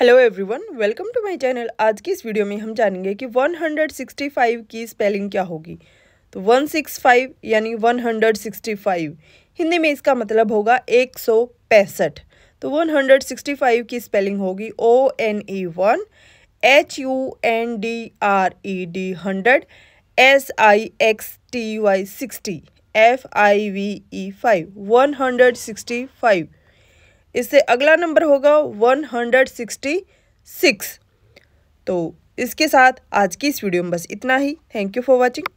hello everyone welcome to my channel आज की इस वीडियो में हम जानेंगे कि 165 की स्पेलिंग क्या होगी तो 165 यानी 165 हिंदी में इसका मतलब होगा एक तो 165 की स्पेलिंग होगी O N E one H U N D R E D hundred S I X T Y sixty F I V E five one hundred sixty five इससे अगला नंबर होगा वन हंड्रेड सिक्सटी सिक्स तो इसके साथ आज की इस video में बस इतना ही थैंक यू फॉर वॉचिंग